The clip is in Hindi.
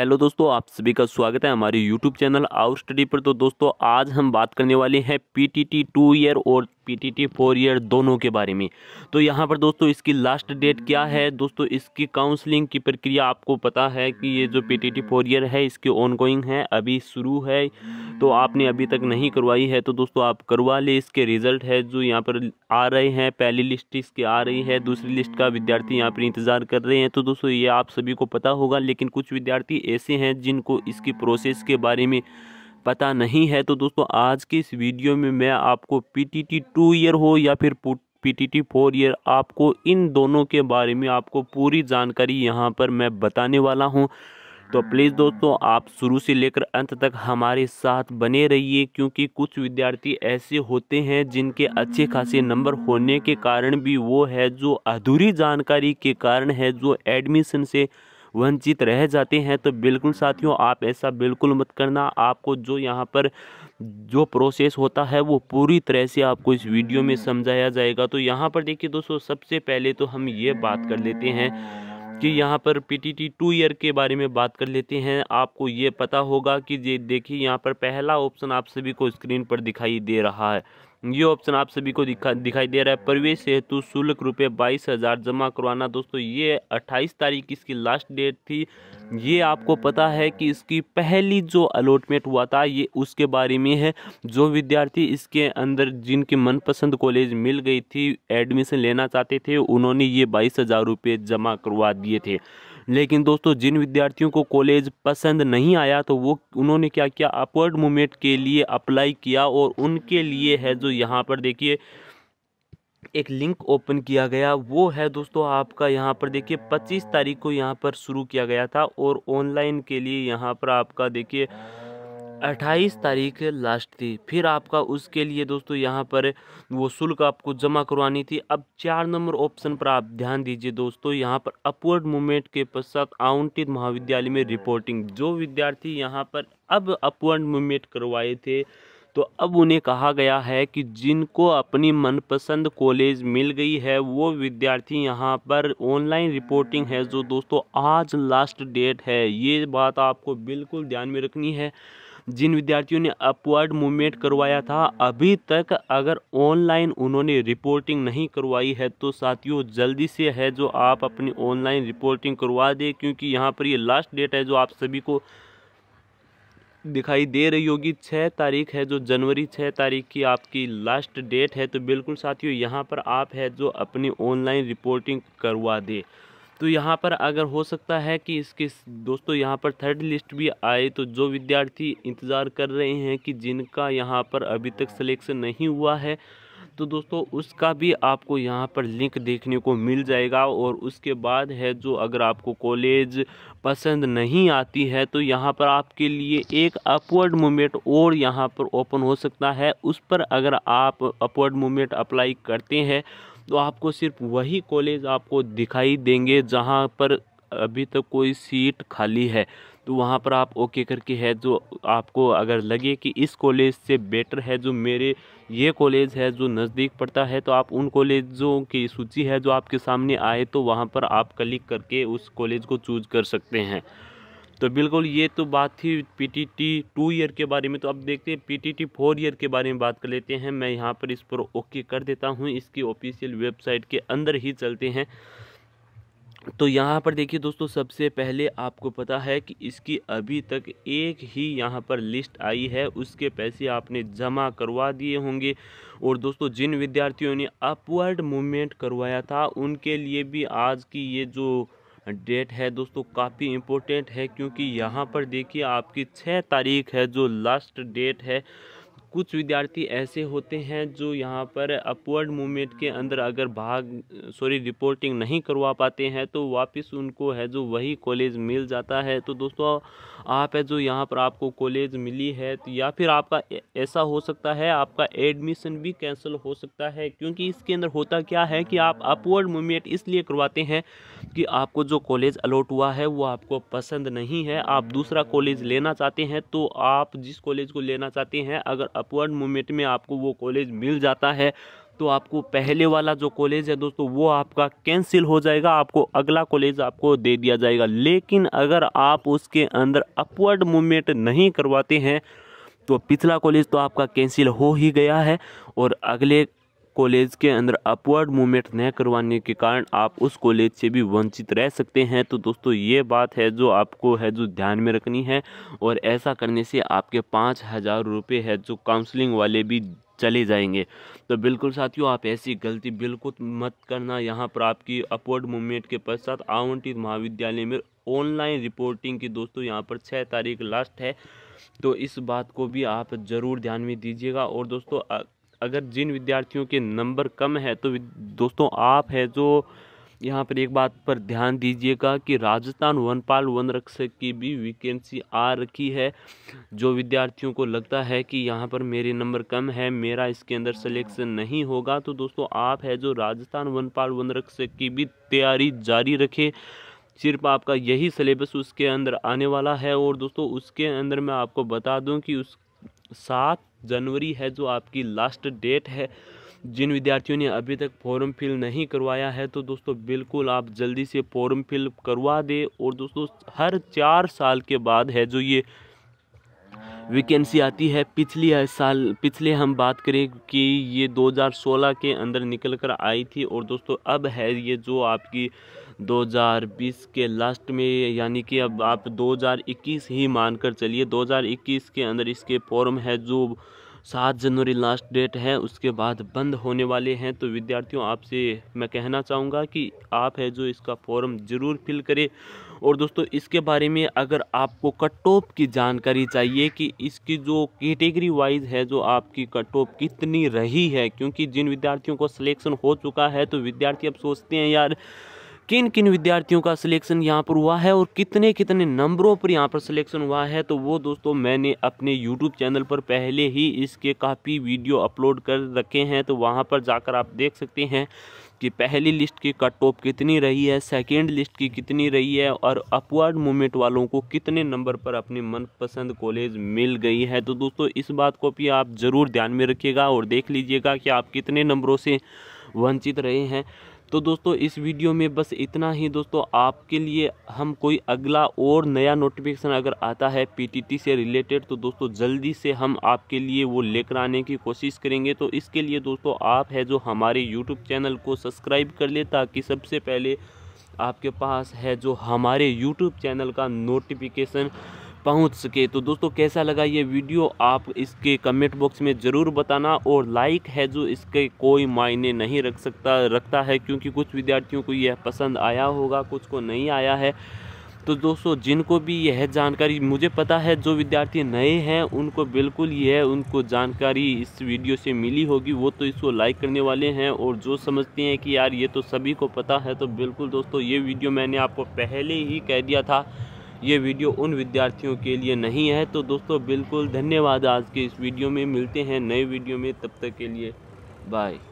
हेलो दोस्तों आप सभी का स्वागत है हमारे यूट्यूब चैनल आवर स्टडी पर तो दोस्तों आज हम बात करने वाले हैं पीटीटी टू ईयर और पीटीटी फोर ईयर दोनों के बारे में तो यहाँ पर दोस्तों इसकी लास्ट डेट क्या है दोस्तों इसकी काउंसलिंग की प्रक्रिया आपको पता है कि ये जो पीटीटी फोर ईयर है इसकी ऑनगोइंग है अभी शुरू है तो आपने अभी तक नहीं करवाई है तो दोस्तों आप करवा ले इसके रिजल्ट है जो यहाँ पर आ रहे हैं पहली लिस्ट इसकी आ रही है दूसरी लिस्ट का विद्यार्थी यहाँ पर इंतज़ार कर रहे हैं तो दोस्तों ये आप सभी को पता होगा लेकिन कुछ विद्यार्थी ऐसे हैं जिनको इसकी प्रोसेस के बारे में पता नहीं है तो दोस्तों आज की इस वीडियो में मैं आपको P T T two year हो या फिर P T T four year आपको इन दोनों के बारे में आपको पूरी जानकारी यहाँ पर मैं बताने वाला हूँ तो प्लीज़ दोस्तों आप शुरू से लेकर अंत तक हमारे साथ बने रहिए क्योंकि कुछ विद्यार्थी ऐसे होते हैं जिनके अच्छे खासे नंबर होने के कारण भी वो है जो अधूरी जानकारी के कारण है जो एडमिशन से वंचित रह जाते हैं तो बिल्कुल साथियों आप ऐसा बिल्कुल मत करना आपको जो यहाँ पर जो प्रोसेस होता है वो पूरी तरह से आपको इस वीडियो में समझाया जाएगा तो यहाँ पर देखिए दोस्तों सबसे पहले तो हम ये बात कर लेते हैं कि यहाँ पर P T T two year के बारे में बात कर लेते हैं आपको ये पता होगा कि ये देखिए यहाँ पर पहला ऑप्शन आप सभी को स्क्रीन पर दिखाई दे रहा है ये ऑप्शन आप सभी को दिखा दिखाई दे रहा है प्रवेश हेतु शुल्क रुपये बाईस हज़ार जमा करवाना दोस्तों ये अट्ठाईस तारीख इसकी लास्ट डेट थी ये आपको पता है कि इसकी पहली जो अलॉटमेंट हुआ था ये उसके बारे में है जो विद्यार्थी इसके अंदर जिनके मनपसंद कॉलेज मिल गई थी एडमिशन लेना चाहते थे उन्होंने ये बाईस हज़ार रुपये जमा करवा दिए थे लेकिन दोस्तों जिन विद्यार्थियों को कॉलेज पसंद नहीं आया तो वो उन्होंने क्या किया अपवर्ड मूवमेंट के लिए अप्लाई किया और उनके लिए है जो यहाँ पर देखिए एक लिंक ओपन किया गया वो है दोस्तों आपका यहाँ पर देखिए 25 तारीख को यहाँ पर शुरू किया गया था और ऑनलाइन के लिए यहाँ पर आपका देखिए अट्ठाईस तारीख लास्ट थी फिर आपका उसके लिए दोस्तों यहाँ पर वो शुल्क आपको जमा करवानी थी अब चार नंबर ऑप्शन पर आप ध्यान दीजिए दोस्तों यहाँ पर अपवर्ड मूवमेंट के पश्चात आवंटित महाविद्यालय में रिपोर्टिंग जो विद्यार्थी यहाँ पर अब अपवर्ड मूवमेंट करवाए थे तो अब उन्हें कहा गया है कि जिनको अपनी मनपसंद कॉलेज मिल गई है वो विद्यार्थी यहाँ पर ऑनलाइन रिपोर्टिंग है जो दोस्तों आज लास्ट डेट है ये बात आपको बिल्कुल ध्यान में रखनी है जिन विद्यार्थियों ने अपवर्ड मूवमेंट करवाया था अभी तक अगर ऑनलाइन उन्होंने रिपोर्टिंग नहीं करवाई है तो साथियों जल्दी से है जो आप अपनी ऑनलाइन रिपोर्टिंग करवा दें क्योंकि यहाँ पर ये लास्ट डेट है जो आप सभी को दिखाई दे रही होगी छः तारीख है जो जनवरी छः तारीख की आपकी लास्ट डेट है तो बिल्कुल साथियों यहाँ पर आप है जो अपनी ऑनलाइन रिपोर्टिंग करवा दें तो यहाँ पर अगर हो सकता है कि इसके दोस्तों यहाँ पर थर्ड लिस्ट भी आए तो जो विद्यार्थी इंतज़ार कर रहे हैं कि जिनका यहाँ पर अभी तक सिलेक्शन नहीं हुआ है तो दोस्तों उसका भी आपको यहाँ पर लिंक देखने को मिल जाएगा और उसके बाद है जो अगर आपको कॉलेज पसंद नहीं आती है तो यहाँ पर आपके लिए एक अपवर्ड मूवमेंट और यहाँ पर ओपन हो सकता है उस पर अगर आप अपवर्ड मूवमेंट अप्लाई करते हैं तो आपको सिर्फ वही कॉलेज आपको दिखाई देंगे जहाँ पर अभी तक तो कोई सीट खाली है तो वहाँ पर आप ओके करके है जो आपको अगर लगे कि इस कॉलेज से बेटर है जो मेरे ये कॉलेज है जो नज़दीक पड़ता है तो आप उन कॉलेजों की सूची है जो आपके सामने आए तो वहाँ पर आप क्लिक करके उस कॉलेज को चूज कर सकते हैं तो बिल्कुल ये तो बात थी P T T two year के बारे में तो अब देखते हैं P T T four year के बारे में बात कर लेते हैं मैं यहाँ पर इस पर ओके कर देता हूँ इसकी ऑफिशियल वेबसाइट के अंदर ही चलते हैं तो यहाँ पर देखिए दोस्तों सबसे पहले आपको पता है कि इसकी अभी तक एक ही यहाँ पर लिस्ट आई है उसके पैसे आपने जमा करवा दिए होंगे और दोस्तों जिन विद्यार्थियों ने अपवर्ड मूवमेंट करवाया था उनके लिए भी आज की ये जो डेट है दोस्तों काफ़ी इम्पोर्टेंट है क्योंकि यहाँ पर देखिए आपकी छः तारीख है जो लास्ट डेट है कुछ विद्यार्थी ऐसे होते हैं जो यहाँ पर अपवर्ड मूवमेंट के अंदर अगर भाग सॉरी रिपोर्टिंग नहीं करवा पाते हैं तो वापस उनको है जो वही कॉलेज मिल जाता है तो दोस्तों आप है जो यहाँ पर आपको कॉलेज मिली है तो या फिर आपका ऐसा हो सकता है आपका एडमिशन भी कैंसिल हो सकता है क्योंकि इसके अंदर होता क्या है कि आप अपवर्ड मूवमेंट इसलिए करवाते हैं कि आपको जो कॉलेज अलॉट हुआ है वो आपको पसंद नहीं है आप दूसरा कॉलेज लेना चाहते हैं तो आप जिस कॉलेज को लेना चाहते हैं अगर अपवर्ड मूवमेंट में आपको वो कॉलेज मिल जाता है तो आपको पहले वाला जो कॉलेज है दोस्तों वो आपका कैंसिल हो जाएगा आपको अगला कॉलेज आपको दे दिया जाएगा लेकिन अगर आप उसके अंदर अपवर्ड मूवमेंट नहीं करवाते हैं तो पिछला कॉलेज तो आपका कैंसिल हो ही गया है और अगले कॉलेज के अंदर अपवर्ड मूवमेंट न करवाने के कारण आप उस कॉलेज से भी वंचित रह सकते हैं तो दोस्तों ये बात है जो आपको है जो ध्यान में रखनी है और ऐसा करने से आपके पाँच हज़ार रुपये है जो काउंसलिंग वाले भी चले जाएंगे तो बिल्कुल साथियों आप ऐसी गलती बिल्कुल मत करना यहाँ पर आपकी अपवर्ड मूवमेंट के पश्चात आवंटित महाविद्यालय में ऑनलाइन रिपोर्टिंग की दोस्तों यहाँ पर छः तारीख लास्ट है तो इस बात को भी आप ज़रूर ध्यान में दीजिएगा और दोस्तों अगर जिन विद्यार्थियों के नंबर कम है तो दोस्तों आप है जो यहाँ पर एक बात पर ध्यान दीजिएगा कि राजस्थान वनपाल वन रक्षक की भी वैकेंसी आ रखी है जो विद्यार्थियों को लगता है कि यहाँ पर मेरे नंबर कम है मेरा इसके अंदर सिलेक्शन नहीं होगा तो दोस्तों आप है जो राजस्थान वनपाल वन रक्षक की भी तैयारी जारी रखें सिर्फ आपका यही सिलेबस उसके अंदर आने वाला है और दोस्तों उसके अंदर मैं आपको बता दूँ कि उस सात जनवरी है जो आपकी लास्ट डेट है जिन विद्यार्थियों ने अभी तक फॉर्म फिल नहीं करवाया है तो दोस्तों बिल्कुल आप जल्दी से फॉर्म फिल करवा दें और दोस्तों हर चार साल के बाद है जो ये वैकेंसी आती है पिछले साल पिछले हम बात करें कि ये 2016 के अंदर निकल कर आई थी और दोस्तों अब है ये जो आपकी 2020 के लास्ट में यानी कि अब आप 2021 ही मानकर चलिए 2021 के अंदर इसके फॉर्म है जो सात जनवरी लास्ट डेट है उसके बाद बंद होने वाले हैं तो विद्यार्थियों आपसे मैं कहना चाहूँगा कि आप है जो इसका फॉर्म ज़रूर फिल करें और दोस्तों इसके बारे में अगर आपको कट ऑफ की जानकारी चाहिए कि इसकी जो कैटेगरी वाइज है जो आपकी कट ऑफ कितनी रही है क्योंकि जिन विद्यार्थियों को सिलेक्शन हो चुका है तो विद्यार्थी अब सोचते हैं यार किन किन विद्यार्थियों का सिलेक्शन यहाँ पर हुआ है और कितने कितने नंबरों पर यहाँ पर सिलेक्शन हुआ है तो वो दोस्तों मैंने अपने यूट्यूब चैनल पर पहले ही इसके काफ़ी वीडियो अपलोड कर रखे हैं तो वहाँ पर जाकर आप देख सकते हैं कि पहली लिस्ट की कट ऑफ कितनी रही है सेकेंड लिस्ट की कितनी रही है और अपवर्ड मूवमेंट वालों को कितने नंबर पर अपनी मनपसंद कॉलेज मिल गई है तो दोस्तों इस बात को भी आप ज़रूर ध्यान में रखिएगा और देख लीजिएगा कि आप कितने नंबरों से वंचित रहे हैं तो दोस्तों इस वीडियो में बस इतना ही दोस्तों आपके लिए हम कोई अगला और नया नोटिफिकेशन अगर आता है पीटीटी से रिलेटेड तो दोस्तों जल्दी से हम आपके लिए वो लेकर आने की कोशिश करेंगे तो इसके लिए दोस्तों आप है जो हमारे यूट्यूब चैनल को सब्सक्राइब कर ले ताकि सबसे पहले आपके पास है जो हमारे यूट्यूब चैनल का नोटिफिकेशन पहुंच सके तो दोस्तों कैसा लगा ये वीडियो आप इसके कमेंट बॉक्स में ज़रूर बताना और लाइक है जो इसके कोई मायने नहीं रख सकता रखता है क्योंकि कुछ विद्यार्थियों को यह पसंद आया होगा कुछ को नहीं आया है तो दोस्तों जिनको भी यह जानकारी मुझे पता है जो विद्यार्थी नए हैं उनको बिल्कुल यह उनको जानकारी इस वीडियो से मिली होगी वो तो इसको लाइक करने वाले हैं और जो समझते हैं कि यार ये तो सभी को पता है तो बिल्कुल दोस्तों ये वीडियो मैंने आपको पहले ही कह दिया था ये वीडियो उन विद्यार्थियों के लिए नहीं है तो दोस्तों बिल्कुल धन्यवाद आज के इस वीडियो में मिलते हैं नए वीडियो में तब तक के लिए बाय